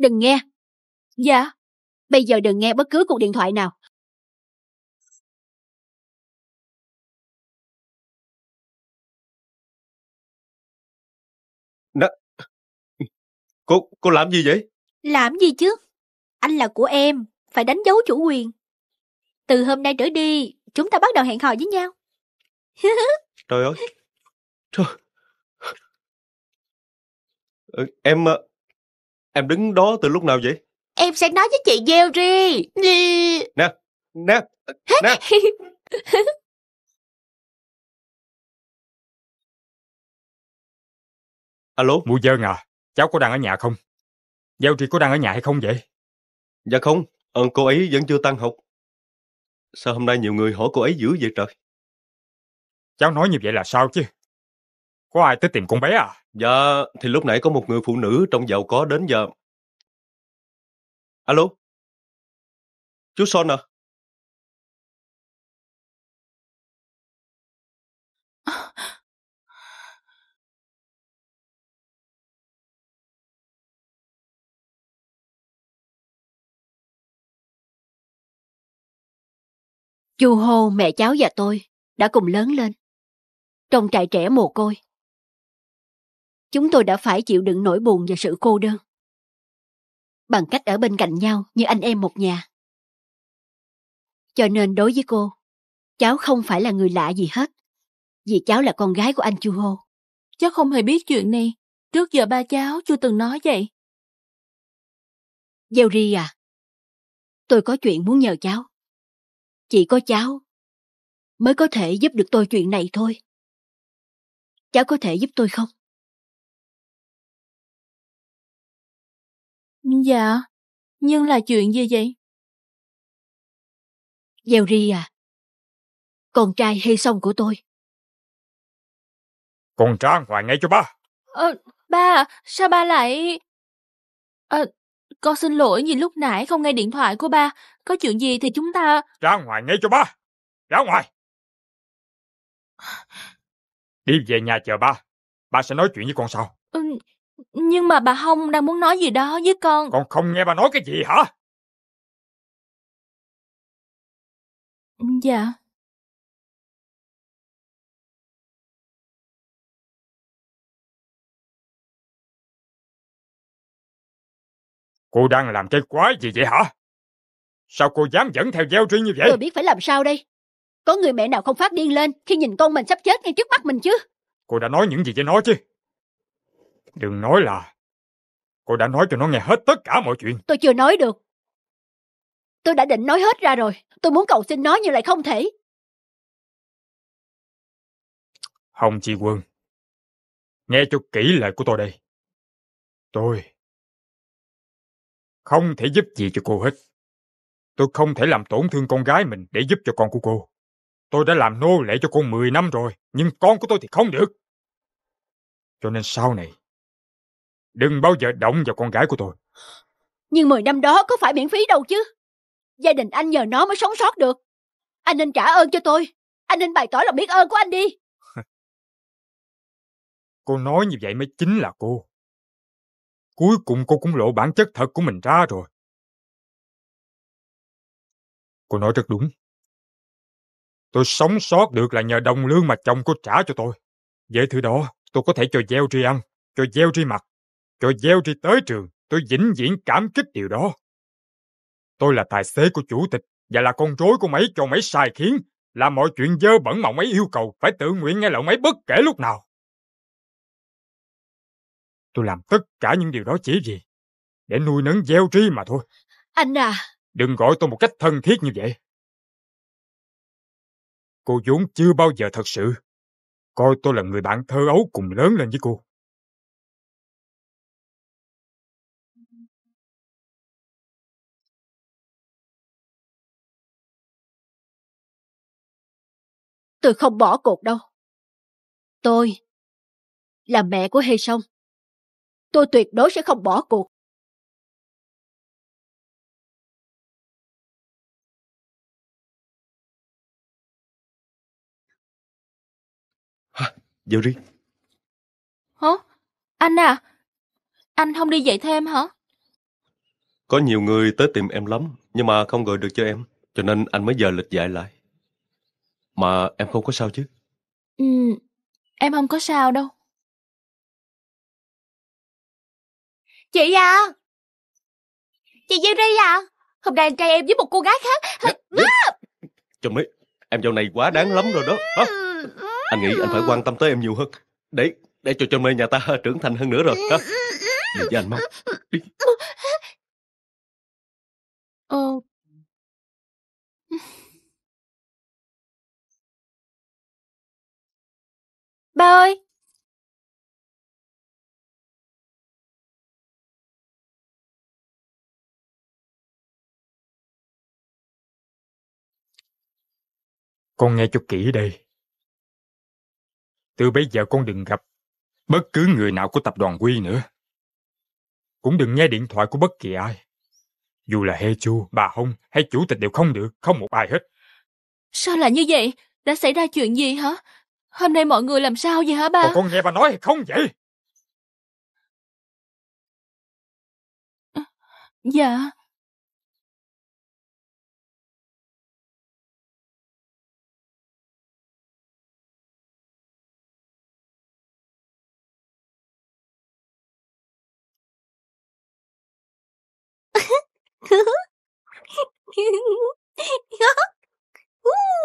Đừng nghe. Dạ. Bây giờ đừng nghe bất cứ cuộc điện thoại nào. Đó. Cô, cô làm gì vậy? Làm gì chứ? Anh là của em, phải đánh dấu chủ quyền. Từ hôm nay trở đi, chúng ta bắt đầu hẹn hò với nhau. Trời ơi. Trời. Ừ, em ờ, Em đứng đó từ lúc nào vậy? Em sẽ nói với chị Jerry. Nè, nè, nè. Alo? Mụ dơn à, cháu có đang ở nhà không? Jerry có đang ở nhà hay không vậy? Dạ không, ừ, cô ấy vẫn chưa tan học. Sao hôm nay nhiều người hỏi cô ấy dữ vậy trời? Cháu nói như vậy là sao chứ? Có ai tới tìm con bé à? Dạ, thì lúc nãy có một người phụ nữ trông giàu có đến giờ. Alo, chú Son à? Chu Hô, mẹ cháu và tôi đã cùng lớn lên trong trại trẻ mồ côi chúng tôi đã phải chịu đựng nỗi buồn và sự cô đơn. Bằng cách ở bên cạnh nhau như anh em một nhà. Cho nên đối với cô, cháu không phải là người lạ gì hết, vì cháu là con gái của anh Chu Hô. Cháu không hề biết chuyện này, trước giờ ba cháu chưa từng nói vậy. Yuri à, tôi có chuyện muốn nhờ cháu. Chỉ có cháu mới có thể giúp được tôi chuyện này thôi. Cháu có thể giúp tôi không? Dạ, nhưng là chuyện gì vậy? Gieo ri à, con trai hy xong của tôi. Con Trang hoài ngay cho ba. Ờ, ba, sao ba lại... Ờ, con xin lỗi vì lúc nãy không nghe điện thoại của ba. Có chuyện gì thì chúng ta... Ra ngoài ngay cho ba. Ra ngoài. Đi về nhà chờ ba. Ba sẽ nói chuyện với con sau. Ừ, nhưng mà bà Hồng đang muốn nói gì đó với con. Con không nghe bà nói cái gì hả? Dạ. Cô đang làm cái quái gì vậy hả? Sao cô dám dẫn theo gieo riêng như vậy? Tôi biết phải làm sao đây. Có người mẹ nào không phát điên lên khi nhìn con mình sắp chết ngay trước mắt mình chứ? Cô đã nói những gì với nó chứ? Đừng nói là cô đã nói cho nó nghe hết tất cả mọi chuyện. Tôi chưa nói được. Tôi đã định nói hết ra rồi. Tôi muốn cầu xin nó nhưng lại không thể. Hồng Chi Quân, nghe cho kỹ lời của tôi đây. Tôi không thể giúp gì cho cô hết. Tôi không thể làm tổn thương con gái mình để giúp cho con của cô. Tôi đã làm nô lệ cho cô 10 năm rồi, nhưng con của tôi thì không được. Cho nên sau này, Đừng bao giờ động vào con gái của tôi. Nhưng 10 năm đó có phải miễn phí đâu chứ. Gia đình anh nhờ nó mới sống sót được. Anh nên trả ơn cho tôi. Anh nên bày tỏ lòng biết ơn của anh đi. cô nói như vậy mới chính là cô. Cuối cùng cô cũng lộ bản chất thật của mình ra rồi. Cô nói rất đúng. Tôi sống sót được là nhờ đồng lương mà chồng cô trả cho tôi. Vậy thứ đó, tôi có thể cho gieo tri ăn, cho gieo tri mặt, rồi gieo đi tới trường, tôi vĩnh viễn cảm kích điều đó. Tôi là tài xế của chủ tịch và là con rối của mấy cho mấy sai khiến, làm mọi chuyện dơ bẩn mà mấy yêu cầu phải tự nguyện nghe lời mấy bất kể lúc nào. Tôi làm tất cả những điều đó chỉ gì để nuôi nấng gieo tri mà thôi. Anh à! Đừng gọi tôi một cách thân thiết như vậy. Cô vốn chưa bao giờ thật sự coi tôi là người bạn thơ ấu cùng lớn lên với cô. Tôi không bỏ cuộc đâu. Tôi là mẹ của Hê Song. Tôi tuyệt đối sẽ không bỏ cuộc. Giao đi Hả? Anh à? Anh không đi dạy thêm hả? Có nhiều người tới tìm em lắm, nhưng mà không gọi được cho em, cho nên anh mới giờ lịch dạy lại. Mà em không có sao chứ? Ừ, em không có sao đâu. Chị à! Chị Yuri à! Hôm nay anh trai em với một cô gái khác. Dạ, à! Chồng ấy, em dạo này quá đáng lắm rồi đó. Hả? Anh nghĩ anh phải quan tâm tới em nhiều hơn. Để để cho chồng mê nhà ta trưởng thành hơn nữa rồi. Hả? Về với anh mau. Đi. Ờ, Ba ơi Con nghe cho kỹ đây. Từ bây giờ con đừng gặp bất cứ người nào của tập đoàn Quy nữa. Cũng đừng nghe điện thoại của bất kỳ ai. Dù là He Chu, bà Hông hay chủ tịch đều không được, không một ai hết. Sao lại như vậy? Đã xảy ra chuyện gì hả? Hôm nay mọi người làm sao vậy hả ba? Còn con nghe bà nói không vậy? Dạ.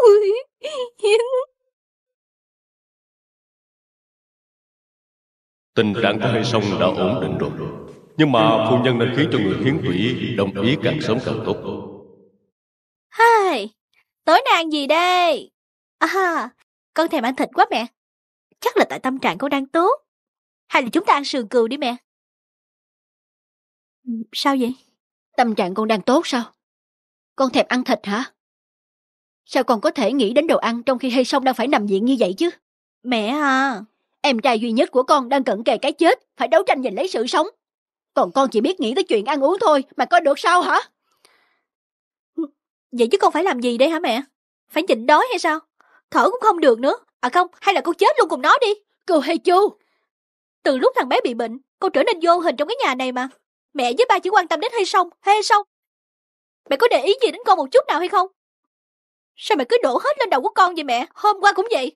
Ui. Tình trạng của Hay Sông đã ổn định rồi Nhưng mà phu nhân nên khiến cho người hiến quỷ Đồng ý càng sớm càng tốt Hai Tối nay ăn gì đây À Con thèm ăn thịt quá mẹ Chắc là tại tâm trạng con đang tốt Hay là chúng ta ăn sườn cừu đi mẹ Sao vậy Tâm trạng con đang tốt sao Con thèm ăn thịt hả Sao con có thể nghĩ đến đồ ăn Trong khi Hay Sông đang phải nằm viện như vậy chứ Mẹ à Em trai duy nhất của con đang cận kề cái chết, phải đấu tranh giành lấy sự sống. Còn con chỉ biết nghĩ tới chuyện ăn uống thôi, mà có được sao hả? Vậy chứ con phải làm gì đây hả mẹ? Phải nhịn đói hay sao? Thở cũng không được nữa. À không, hay là con chết luôn cùng nó đi. Cô hay chu. Từ lúc thằng bé bị bệnh, con trở nên vô hình trong cái nhà này mà. Mẹ với ba chỉ quan tâm đến hay xong, hay xong. Mẹ có để ý gì đến con một chút nào hay không? Sao mẹ cứ đổ hết lên đầu của con vậy mẹ? Hôm qua cũng vậy.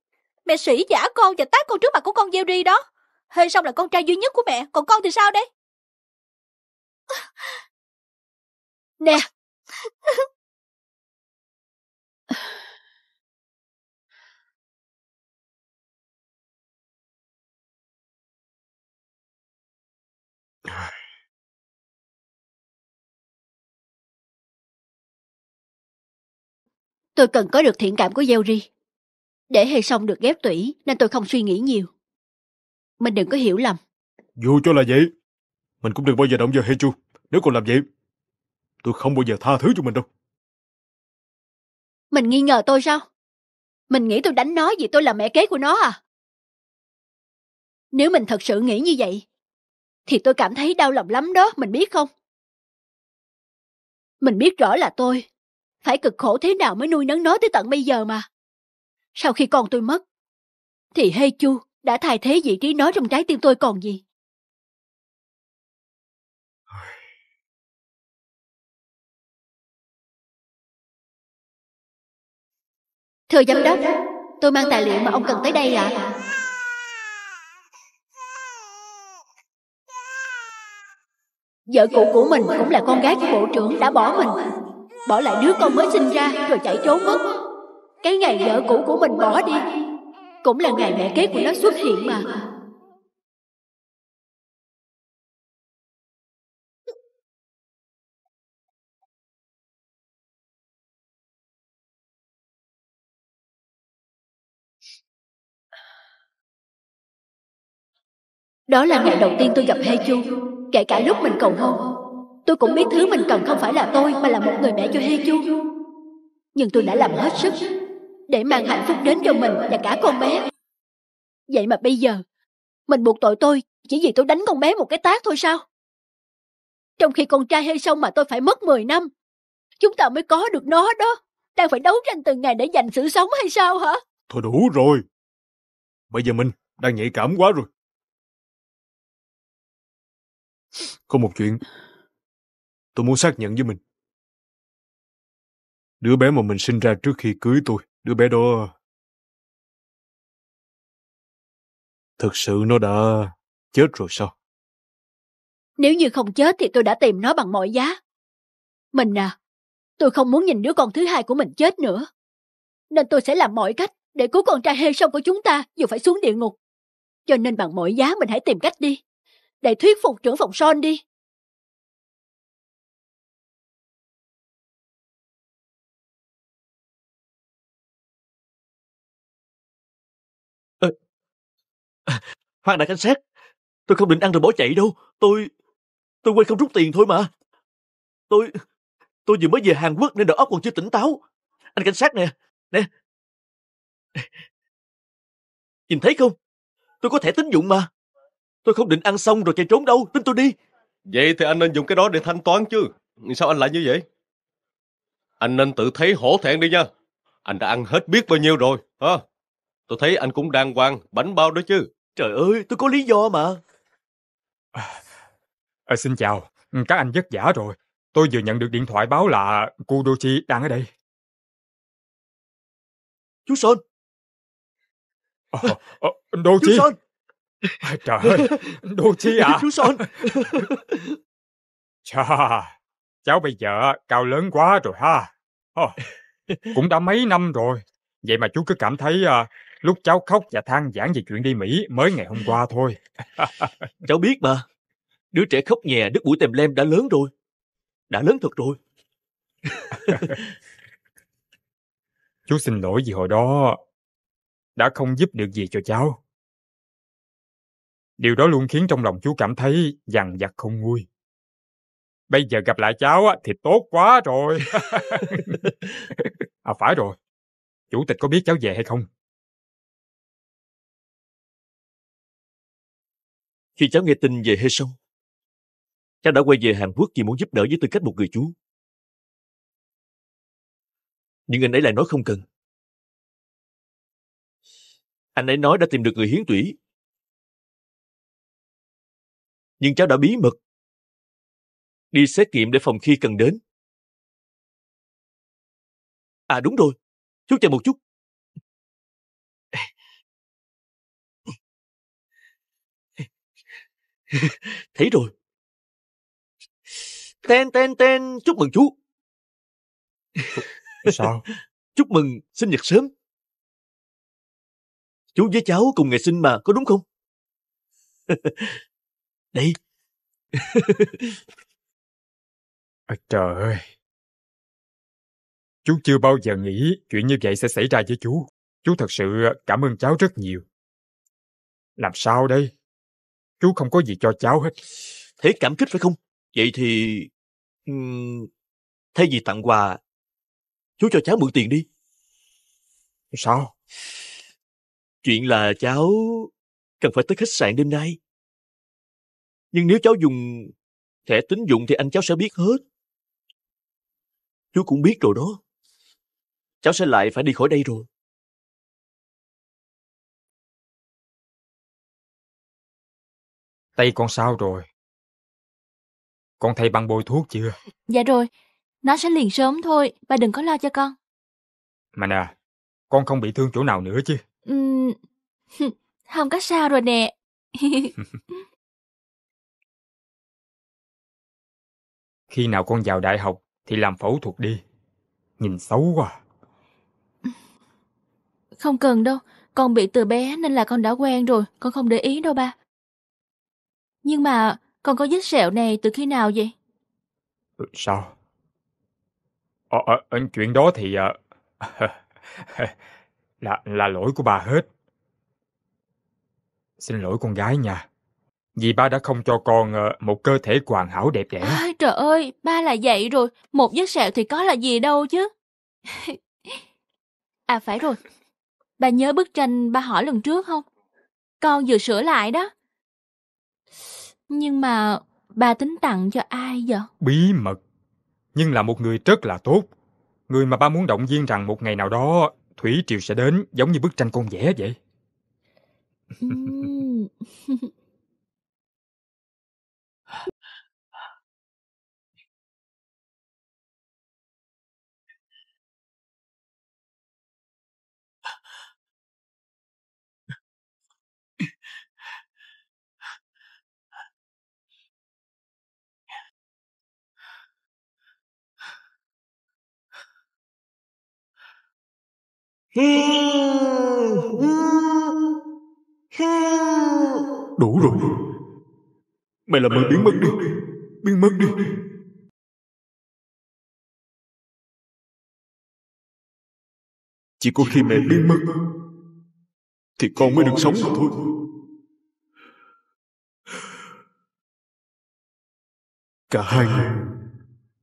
Mẹ sỉ giả con và tát con trước mặt của con Jerry đó. Hê xong là con trai duy nhất của mẹ, còn con thì sao đây? Nè! Tôi cần có được thiện cảm của Jerry để hay xong được ghép tủy nên tôi không suy nghĩ nhiều. Mình đừng có hiểu lầm. Dù cho là vậy, mình cũng đừng bao giờ động vào Heiju. Nếu còn làm vậy, tôi không bao giờ tha thứ cho mình đâu. Mình nghi ngờ tôi sao? Mình nghĩ tôi đánh nó vì tôi là mẹ kế của nó à? Nếu mình thật sự nghĩ như vậy, thì tôi cảm thấy đau lòng lắm đó, mình biết không? Mình biết rõ là tôi phải cực khổ thế nào mới nuôi nấng nó tới tận bây giờ mà sau khi con tôi mất, thì Hê Chu đã thay thế vị trí nó trong trái tim tôi còn gì. Thưa giám đốc, tôi mang tài liệu mà ông cần tới đây ạ. À. Vợ cũ của mình cũng là con gái của bộ trưởng đã bỏ mình, bỏ lại đứa con mới sinh ra rồi chạy trốn mất. Cái ngày vợ cũ của mình bỏ đi Cũng là ngày mẹ kế của nó xuất hiện mà Đó là ngày đầu tiên tôi gặp Hê Chu Kể cả lúc mình cầu hôn Tôi cũng biết thứ mình cần không phải là tôi Mà là một người mẹ cho Hê Chu Nhưng tôi đã làm hết sức để mang hạnh phúc đến cho mình và cả con bé. Vậy mà bây giờ, mình buộc tội tôi chỉ vì tôi đánh con bé một cái tát thôi sao? Trong khi con trai hơi xong mà tôi phải mất 10 năm, chúng ta mới có được nó đó. Đang phải đấu tranh từng ngày để giành sự sống hay sao hả? Thôi đủ rồi. Bây giờ mình đang nhạy cảm quá rồi. Có một chuyện tôi muốn xác nhận với mình. Đứa bé mà mình sinh ra trước khi cưới tôi Đứa bé đó... Thực sự nó đã chết rồi sao? Nếu như không chết thì tôi đã tìm nó bằng mọi giá. Mình à, tôi không muốn nhìn đứa con thứ hai của mình chết nữa. Nên tôi sẽ làm mọi cách để cứu con trai hê sông của chúng ta dù phải xuống địa ngục. Cho nên bằng mọi giá mình hãy tìm cách đi. Để thuyết phục trưởng phòng son đi. Khoan đã cảnh sát, tôi không định ăn rồi bỏ chạy đâu. Tôi... tôi quên không rút tiền thôi mà. Tôi... tôi vừa mới về Hàn Quốc nên đầu óc còn chưa tỉnh táo. Anh cảnh sát nè, nè. Nhìn thấy không? Tôi có thẻ tín dụng mà. Tôi không định ăn xong rồi chạy trốn đâu, tin tôi đi. Vậy thì anh nên dùng cái đó để thanh toán chứ. Sao anh lại như vậy? Anh nên tự thấy hổ thẹn đi nha. Anh đã ăn hết biết bao nhiêu rồi. Ha? Tôi thấy anh cũng đàng hoàng, bánh bao đó chứ. Trời ơi, tôi có lý do mà. À, à xin chào, ừ, các anh vất vả rồi. Tôi vừa nhận được điện thoại báo là Kudochi đang ở đây. Chú Sơn. À, à, Đô Chú Chi. Sơn. À, trời ơi, Đô Chi à. Chú Sơn. Chà, cháu bây giờ cao lớn quá rồi ha. Oh, cũng đã mấy năm rồi, vậy mà chú cứ cảm thấy uh, lúc cháu khóc và than giảng về chuyện đi Mỹ mới ngày hôm qua thôi. cháu biết mà, đứa trẻ khóc nhè đứt mũi tèm lem đã lớn rồi. Đã lớn thật rồi. chú xin lỗi vì hồi đó đã không giúp được gì cho cháu. Điều đó luôn khiến trong lòng chú cảm thấy dằn vặt không vui. Bây giờ gặp lại cháu thì tốt quá rồi. à phải rồi, chủ tịch có biết cháu về hay không? Khi cháu nghe tin về Hê Sông, cháu đã quay về Hàn Quốc vì muốn giúp đỡ với tư cách một người chú. Nhưng anh ấy lại nói không cần. Anh ấy nói đã tìm được người hiến tủy. Nhưng cháu đã bí mật. Đi xét nghiệm để phòng khi cần đến. À đúng rồi, chú chờ một chút. Thấy rồi. Tên, tên, tên, chúc mừng chú. Sao? Chúc mừng sinh nhật sớm. Chú với cháu cùng ngày sinh mà, có đúng không? Đây. À, trời ơi. Chú chưa bao giờ nghĩ chuyện như vậy sẽ xảy ra với chú. Chú thật sự cảm ơn cháu rất nhiều. Làm sao đây? Chú không có gì cho cháu hết. Thế cảm kích phải không? Vậy thì... Uhm, thay vì tặng quà, chú cho cháu mượn tiền đi. Sao? Chuyện là cháu cần phải tới khách sạn đêm nay. Nhưng nếu cháu dùng thẻ tín dụng thì anh cháu sẽ biết hết. Chú cũng biết rồi đó. Cháu sẽ lại phải đi khỏi đây rồi. Tay con sao rồi? Con thầy băng bôi thuốc chưa? Dạ rồi, nó sẽ liền sớm thôi, bà đừng có lo cho con. Mà nè, con không bị thương chỗ nào nữa chứ? Ừ, không có sao rồi nè. Khi nào con vào đại học thì làm phẫu thuật đi. Nhìn xấu quá. Không cần đâu, con bị từ bé nên là con đã quen rồi, con không để ý đâu ba. Nhưng mà con có vết sẹo này từ khi nào vậy? Ừ, sao? Ờ, ở ờ, ờ, chuyện đó thì ờ, là là lỗi của bà hết. Xin lỗi con gái nha. Vì ba đã không cho con ờ, một cơ thể hoàn hảo đẹp đẽ. Ôi, trời ơi, ba là vậy rồi. Một vết sẹo thì có là gì đâu chứ. à phải rồi. Bà nhớ bức tranh ba hỏi lần trước không? Con vừa sửa lại đó. Nhưng mà bà tính tặng cho ai vậy? Bí mật. Nhưng là một người rất là tốt. Người mà ba muốn động viên rằng một ngày nào đó Thủy Triều sẽ đến giống như bức tranh con vẽ vậy. Đủ rồi Mày làm mày biến mất đi Biến mất đi Chỉ có khi mẹ biến mất Thì con mới được sống thôi Cả hai người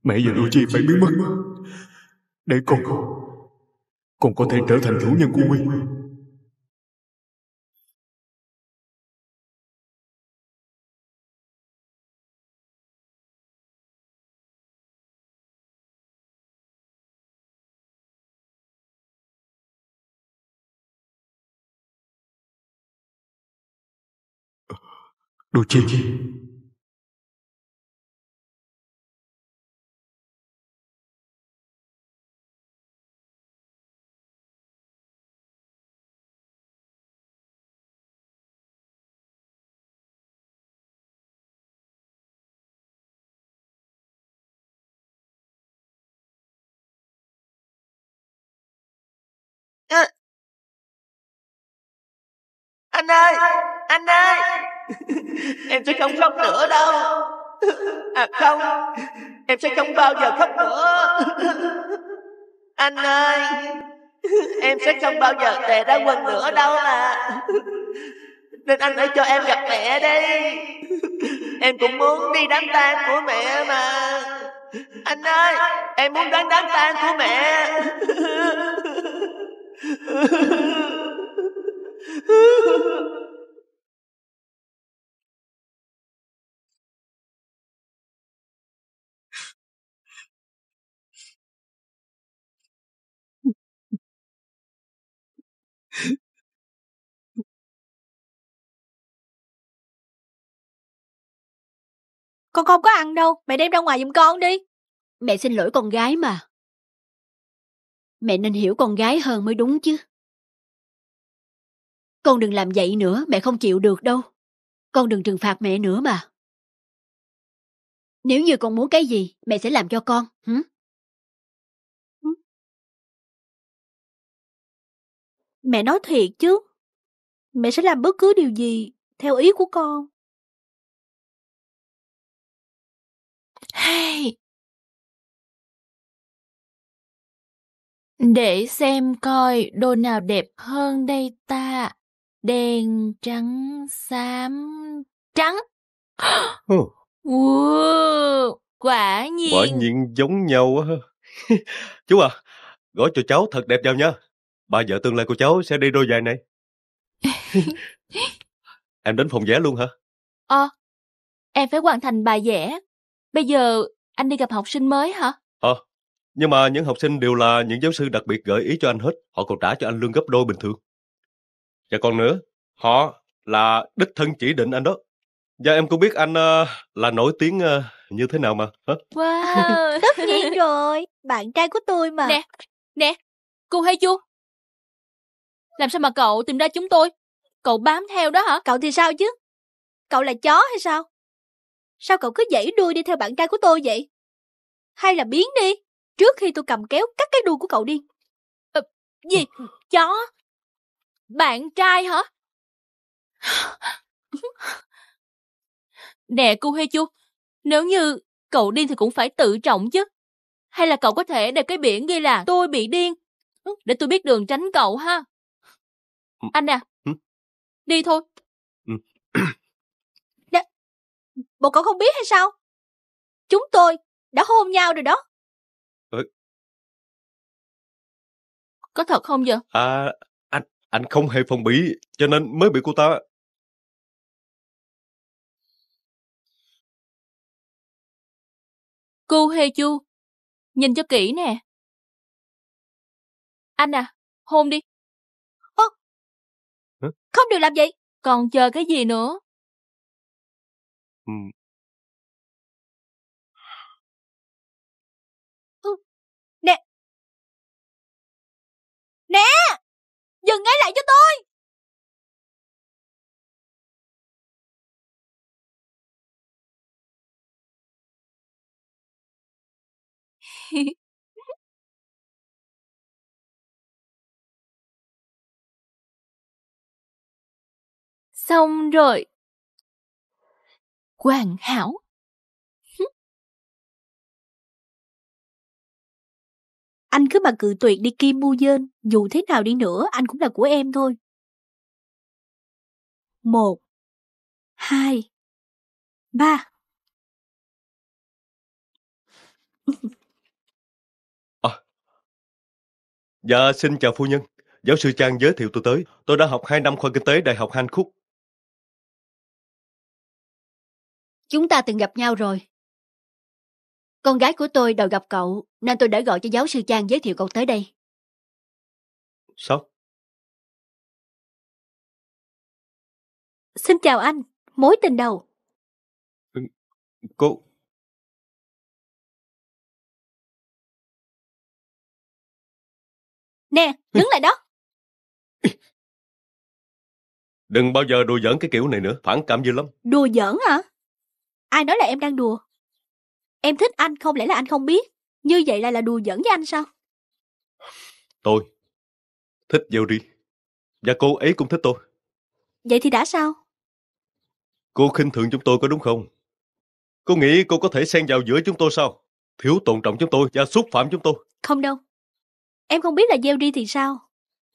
Mẹ và Lucy phải biến mất Để con còn có thể trở thành chủ nhân của Quy Đồ chi anh ơi anh ơi em sẽ không khóc nữa đâu à không em sẽ không bao giờ khóc nữa anh ơi em sẽ không bao giờ tệ ra quần nữa đâu mà nên anh hãy cho em gặp mẹ đi em cũng muốn đi đám tang của mẹ mà anh ơi em muốn đến đám tang của mẹ Con không có ăn đâu, mẹ đem ra ngoài giùm con đi. Mẹ xin lỗi con gái mà. Mẹ nên hiểu con gái hơn mới đúng chứ. Con đừng làm vậy nữa, mẹ không chịu được đâu. Con đừng trừng phạt mẹ nữa mà. Nếu như con muốn cái gì, mẹ sẽ làm cho con, hử? Mẹ nói thiệt chứ. Mẹ sẽ làm bất cứ điều gì, theo ý của con. Hey! Để xem coi đồ nào đẹp hơn đây ta đen trắng xám trắng oh. wow, quả nhiên quả nhiên giống nhau á chú à gói cho cháu thật đẹp vào nha bà vợ tương lai của cháu sẽ đi đôi giày này em đến phòng vẽ luôn hả ờ à, em phải hoàn thành bài vẽ bây giờ anh đi gặp học sinh mới hả ờ à, nhưng mà những học sinh đều là những giáo sư đặc biệt gợi ý cho anh hết họ còn trả cho anh lương gấp đôi bình thường và còn nữa, họ là đích thân chỉ định anh đó. Và em cũng biết anh uh, là nổi tiếng uh, như thế nào mà. Hả? Wow, tất nhiên rồi, bạn trai của tôi mà. Nè, nè, cô hay chưa? Làm sao mà cậu tìm ra chúng tôi? Cậu bám theo đó hả? Cậu thì sao chứ? Cậu là chó hay sao? Sao cậu cứ dãy đuôi đi theo bạn trai của tôi vậy? Hay là biến đi, trước khi tôi cầm kéo cắt cái đuôi của cậu đi. Ờ, gì? Chó? Bạn trai hả? Nè cô Hê Chu, nếu như cậu điên thì cũng phải tự trọng chứ. Hay là cậu có thể để cái biển ghi là tôi bị điên, ừ, để tôi biết đường tránh cậu ha. Ừ. Anh à, đi thôi. Đã, bộ cậu không biết hay sao? Chúng tôi đã hôn nhau rồi đó. Có thật không vậy? À, anh không hề phòng bị, cho nên mới bị cô ta. Cô Hê Chu, nhìn cho kỹ nè. Anh à, hôn đi. Ô, không được làm vậy, còn chờ cái gì nữa? Xong rồi. Hoàn hảo. anh cứ mà cự tuyệt đi Kim Mu Dên, dù thế nào đi nữa anh cũng là của em thôi. Một, hai, ba. Dạ, xin chào phu nhân. Giáo sư Trang giới thiệu tôi tới. Tôi đã học 2 năm khoa kinh tế Đại học Hàn quốc Chúng ta từng gặp nhau rồi. Con gái của tôi đòi gặp cậu, nên tôi đã gọi cho giáo sư Trang giới thiệu cậu tới đây. Sao? Xin chào anh, mối tình đầu. Ừ, cô, Nè, đứng lại đó. Đừng bao giờ đùa giỡn cái kiểu này nữa, phản cảm dữ lắm. Đùa giỡn hả? Ai nói là em đang đùa? Em thích anh không lẽ là anh không biết? Như vậy là là đùa giỡn với anh sao? Tôi thích đi Và cô ấy cũng thích tôi. Vậy thì đã sao? Cô khinh thường chúng tôi có đúng không? Cô nghĩ cô có thể xen vào giữa chúng tôi sao? Thiếu tôn trọng chúng tôi và xúc phạm chúng tôi. Không đâu. Em không biết là gieo đi thì sao,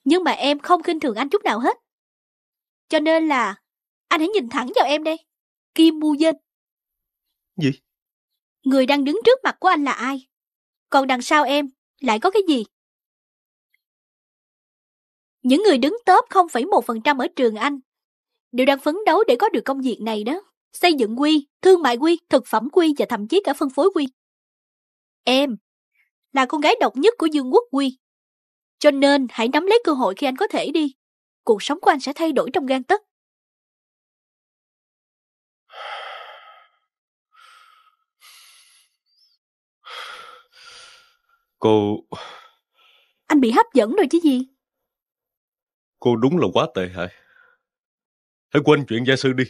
nhưng mà em không khinh thường anh chút nào hết. Cho nên là anh hãy nhìn thẳng vào em đây, Kim Mu Dên. Gì? Người đang đứng trước mặt của anh là ai? Còn đằng sau em lại có cái gì? Những người đứng top 0,1% ở trường Anh đều đang phấn đấu để có được công việc này đó. Xây dựng quy, thương mại quy, thực phẩm quy và thậm chí cả phân phối quy. Em là con gái độc nhất của Dương Quốc Quy. Cho nên hãy nắm lấy cơ hội khi anh có thể đi. Cuộc sống của anh sẽ thay đổi trong gan tấc. Cô... Anh bị hấp dẫn rồi chứ gì? Cô đúng là quá tệ hại. Hãy quên chuyện gia sư đi.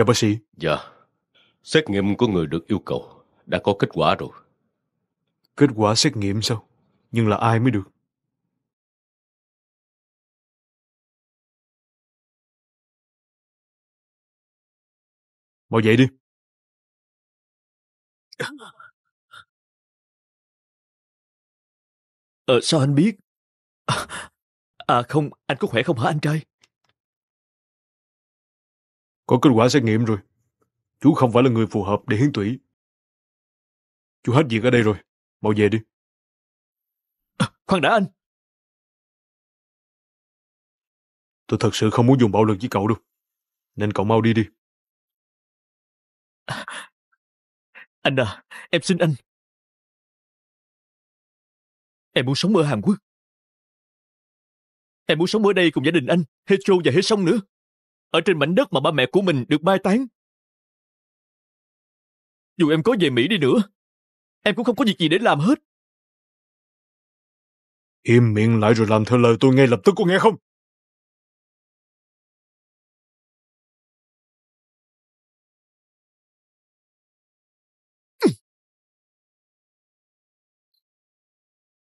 Chào bác sĩ. Dạ. Xét nghiệm của người được yêu cầu đã có kết quả rồi. Kết quả xét nghiệm sao? Nhưng là ai mới được? Mau dậy đi. Ờ, sao anh biết? À, à không, anh có khỏe không hả anh trai? Có kết quả xét nghiệm rồi. Chú không phải là người phù hợp để hiến tủy. Chú hết việc ở đây rồi. Mau về đi. À, khoan đã anh. Tôi thật sự không muốn dùng bạo lực với cậu đâu. Nên cậu mau đi đi. anh à, em xin anh. Em muốn sống ở Hàn Quốc. Em muốn sống ở đây cùng gia đình anh, hết Trô và hết sông nữa ở trên mảnh đất mà ba mẹ của mình được mai táng. Dù em có về Mỹ đi nữa, em cũng không có việc gì để làm hết. Im miệng lại rồi làm theo lời tôi ngay lập tức có nghe không?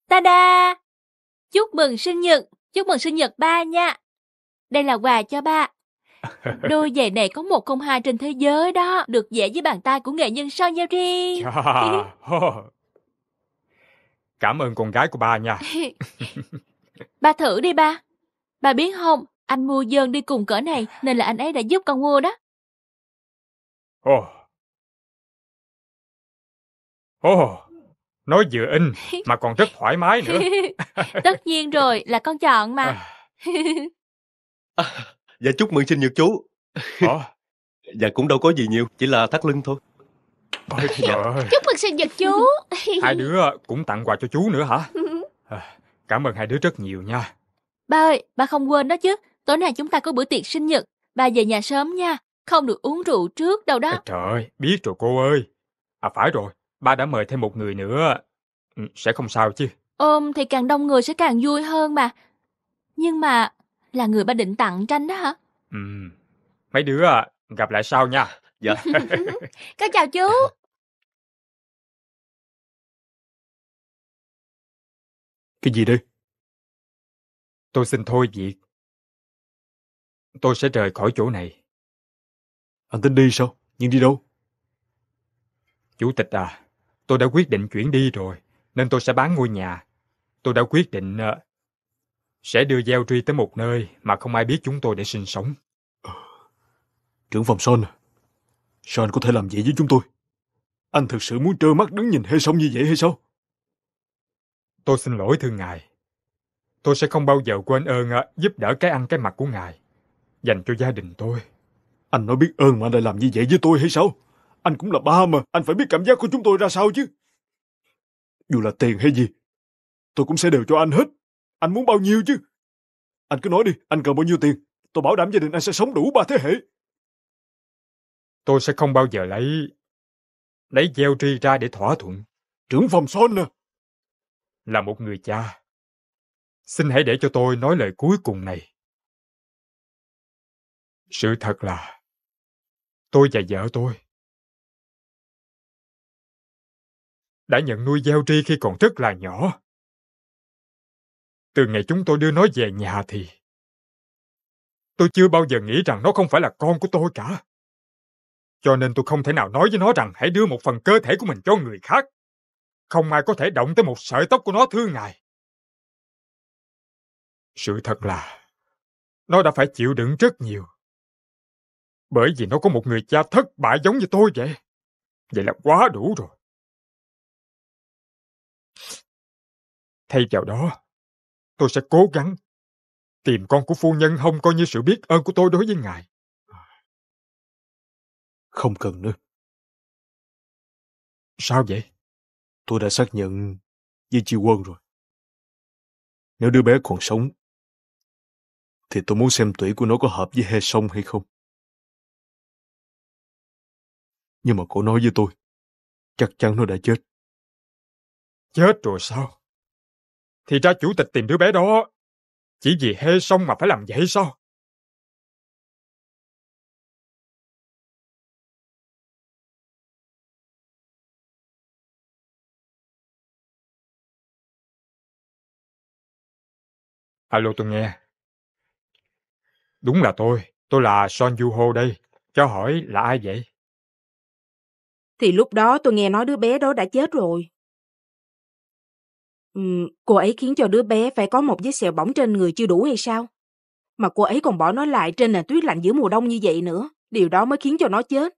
Ta-da! Chúc mừng sinh nhật! Chúc mừng sinh nhật ba nha! Đây là quà cho ba. Đôi giày này có một không hai trên thế giới đó, được vẽ với bàn tay của nghệ nhân sao nhau riêng. Cảm ơn con gái của ba nha. ba thử đi ba. Ba biết không, anh mua dơn đi cùng cỡ này nên là anh ấy đã giúp con mua đó. Ồ. Ồ, nói vừa in mà còn rất thoải mái nữa. Tất nhiên rồi, là con chọn mà. À. Dạ chúc mừng sinh nhật chú. Ủa? Dạ cũng đâu có gì nhiều, chỉ là thắt lưng thôi. Ôi, dạ. Chúc mừng sinh nhật chú. hai đứa cũng tặng quà cho chú nữa hả? À, cảm ơn hai đứa rất nhiều nha. Ba ơi, ba không quên đó chứ. Tối nay chúng ta có bữa tiệc sinh nhật. Ba về nhà sớm nha. Không được uống rượu trước đâu đó. Trời biết rồi cô ơi. À phải rồi, ba đã mời thêm một người nữa. Ừ, sẽ không sao chứ. Ôm thì càng đông người sẽ càng vui hơn mà. Nhưng mà là người ba định tặng tranh đó hả? Ừ. Mấy đứa gặp lại sau nha. Dạ. Con chào chú. Dạ. Cái gì đây? Tôi xin thôi việc. Tôi sẽ rời khỏi chỗ này. Anh tính đi sao? Nhưng đi đâu? Chủ tịch à, tôi đã quyết định chuyển đi rồi, nên tôi sẽ bán ngôi nhà. Tôi đã quyết định uh, sẽ đưa gieo truy tới một nơi mà không ai biết chúng tôi để sinh sống. Ờ, trưởng phòng Son, Son có thể làm gì với chúng tôi. Anh thực sự muốn trơ mắt đứng nhìn hay sống như vậy hay sao? Tôi xin lỗi thưa ngài. Tôi sẽ không bao giờ quên ơn ờ, giúp đỡ cái ăn cái mặt của ngài dành cho gia đình tôi. Anh nói biết ơn mà lại làm như vậy với tôi hay sao? Anh cũng là ba mà, anh phải biết cảm giác của chúng tôi ra sao chứ. Dù là tiền hay gì, tôi cũng sẽ đều cho anh hết. Anh muốn bao nhiêu chứ? Anh cứ nói đi, anh cần bao nhiêu tiền? Tôi bảo đảm gia đình anh sẽ sống đủ ba thế hệ. Tôi sẽ không bao giờ lấy... lấy gieo tri ra để thỏa thuận. Trưởng phòng son À? Là một người cha. Xin hãy để cho tôi nói lời cuối cùng này. Sự thật là tôi và vợ tôi đã nhận nuôi gieo tri khi còn rất là nhỏ từ ngày chúng tôi đưa nó về nhà thì... Tôi chưa bao giờ nghĩ rằng nó không phải là con của tôi cả. Cho nên tôi không thể nào nói với nó rằng hãy đưa một phần cơ thể của mình cho người khác. Không ai có thể động tới một sợi tóc của nó thưa ngài. Sự thật là, nó đã phải chịu đựng rất nhiều. Bởi vì nó có một người cha thất bại giống như tôi vậy. Vậy là quá đủ rồi. Thay vào đó, Tôi sẽ cố gắng. Tìm con của phu nhân không coi như sự biết ơn của tôi đối với ngài. Không cần nữa. Sao vậy? Tôi đã xác nhận với chi quân rồi. Nếu đứa bé còn sống, thì tôi muốn xem tuổi của nó có hợp với he sông hay không. Nhưng mà cô nói với tôi, chắc chắn nó đã chết. Chết rồi sao? thì ra chủ tịch tìm đứa bé đó. Chỉ vì hê xong mà phải làm vậy sao? Alo tôi nghe. Đúng là tôi, tôi là Son Yuho đây. Cho hỏi là ai vậy? Thì lúc đó tôi nghe nói đứa bé đó đã chết rồi cô ấy khiến cho đứa bé phải có một vết sẹo bỏng trên người chưa đủ hay sao mà cô ấy còn bỏ nó lại trên nền tuyết lạnh giữa mùa đông như vậy nữa điều đó mới khiến cho nó chết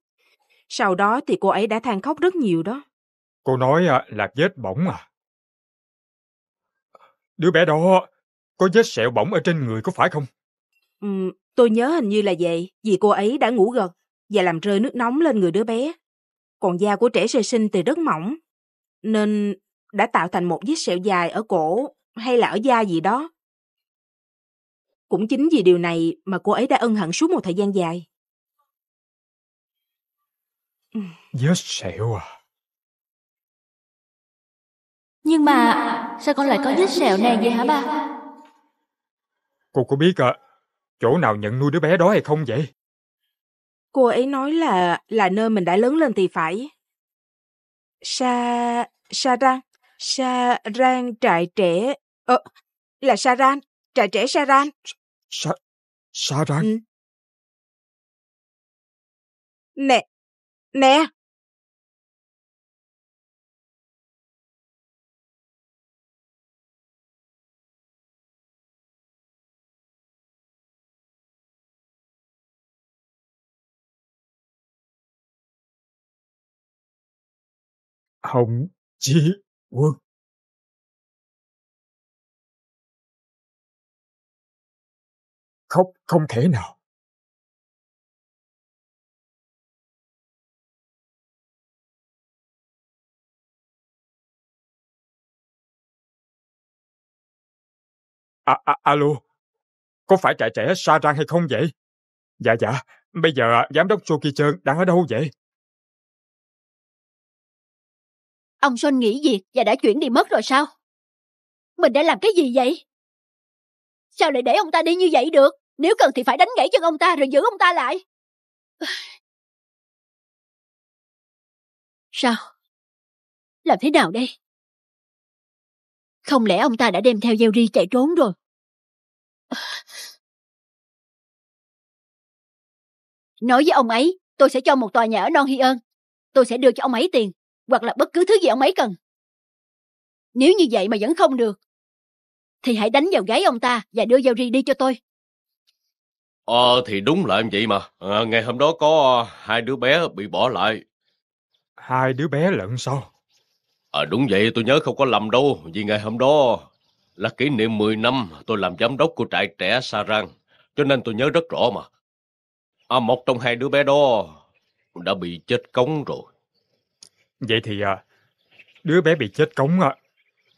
sau đó thì cô ấy đã than khóc rất nhiều đó cô nói à, là vết bỏng à đứa bé đó có vết sẹo bỏng ở trên người có phải không ừ, tôi nhớ hình như là vậy vì cô ấy đã ngủ gật và làm rơi nước nóng lên người đứa bé còn da của trẻ sơ sinh thì rất mỏng nên đã tạo thành một vết sẹo dài ở cổ hay là ở da gì đó. Cũng chính vì điều này mà cô ấy đã ân hận suốt một thời gian dài. Vết sẹo à? Nhưng mà sao con lại có vết sẹo này vậy hả ba? Cô có biết à, chỗ nào nhận nuôi đứa bé đó hay không vậy? Cô ấy nói là là nơi mình đã lớn lên thì phải. Sa... Sa răng. Saran trại trẻ... Ờ, là Saran, trại trẻ Saran. Sa... Saran? Ừ. Nè, nè. Hồng Chí quân. Khóc không thể nào. À, à, alo, có phải trại trẻ Sa Rang hay không vậy? Dạ dạ, bây giờ à, giám đốc Suki Trơn đang ở đâu vậy? Ông Son nghỉ việc và đã chuyển đi mất rồi sao? Mình đã làm cái gì vậy? Sao lại để ông ta đi như vậy được? Nếu cần thì phải đánh gãy chân ông ta rồi giữ ông ta lại. Sao? Làm thế nào đây? Không lẽ ông ta đã đem theo Jerry chạy trốn rồi? Nói với ông ấy, tôi sẽ cho một tòa nhà ở Non Hy ơn. Tôi sẽ đưa cho ông ấy tiền hoặc là bất cứ thứ gì ông ấy cần. Nếu như vậy mà vẫn không được, thì hãy đánh vào gái ông ta và đưa giao ri đi cho tôi. Ờ thì đúng là vậy mà. À, ngày hôm đó có ờ, hai đứa bé bị bỏ lại. Hai đứa bé lận sao? ờ đúng vậy tôi nhớ không có lầm đâu. Vì ngày hôm đó là kỷ niệm 10 năm tôi làm giám đốc của trại trẻ Sarang. Cho nên tôi nhớ rất rõ mà. À, một trong hai đứa bé đó đã bị chết cống rồi. Vậy thì à, đứa bé bị chết cống à,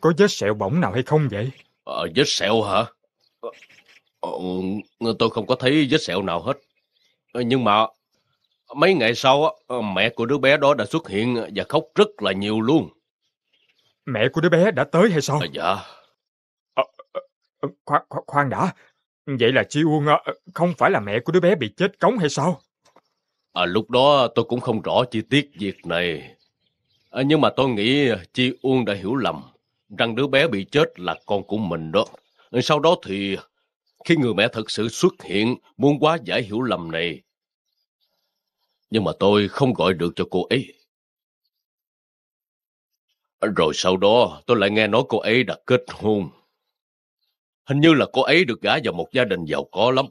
có vết sẹo bỏng nào hay không vậy? Ờ, vết sẹo hả? Ờ, ờ tôi không có thấy vết sẹo nào hết. Ờ, nhưng mà mấy ngày sau, ờ, mẹ của đứa bé đó đã xuất hiện và khóc rất là nhiều luôn. Mẹ của đứa bé đã tới hay sao? À, dạ. À, khoan, khoan, đã. Vậy là Chi Uông không phải là mẹ của đứa bé bị chết cống hay sao? À, lúc đó tôi cũng không rõ chi tiết việc này. Ờ, nhưng mà tôi nghĩ Chi Uông đã hiểu lầm rằng đứa bé bị chết là con của mình đó. Ờ, sau đó thì khi người mẹ thật sự xuất hiện muốn quá giải hiểu lầm này. Nhưng mà tôi không gọi được cho cô ấy. Ờ, rồi sau đó tôi lại nghe nói cô ấy đã kết hôn. Hình như là cô ấy được gả vào một gia đình giàu có lắm.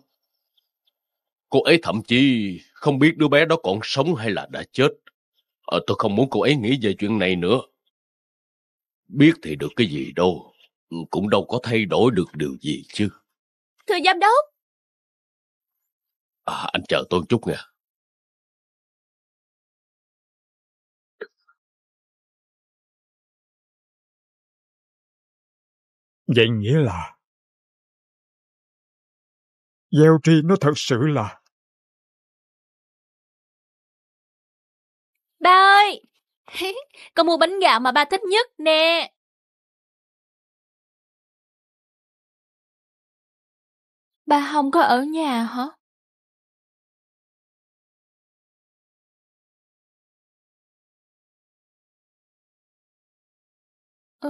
Cô ấy thậm chí không biết đứa bé đó còn sống hay là đã chết à, tôi không muốn cô ấy nghĩ về chuyện này nữa. Biết thì được cái gì đâu, ừ, cũng đâu có thay đổi được điều gì chứ. Thưa giám đốc. À, anh chờ tôi một chút nha. Vậy nghĩa là... Gieo tri nó thật sự là Con mua bánh gạo mà ba thích nhất nè. Ba không có ở nhà hả? Ừ,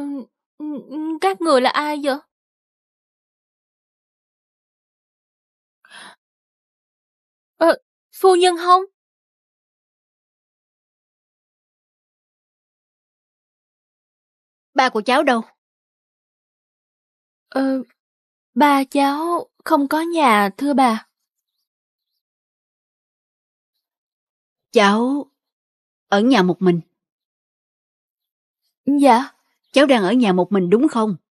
ừ, ừ, các người là ai vậy? Ờ, phu nhân không? Ba của cháu đâu? Ờ, ba cháu không có nhà thưa bà. Cháu ở nhà một mình. Dạ. Cháu đang ở nhà một mình đúng không?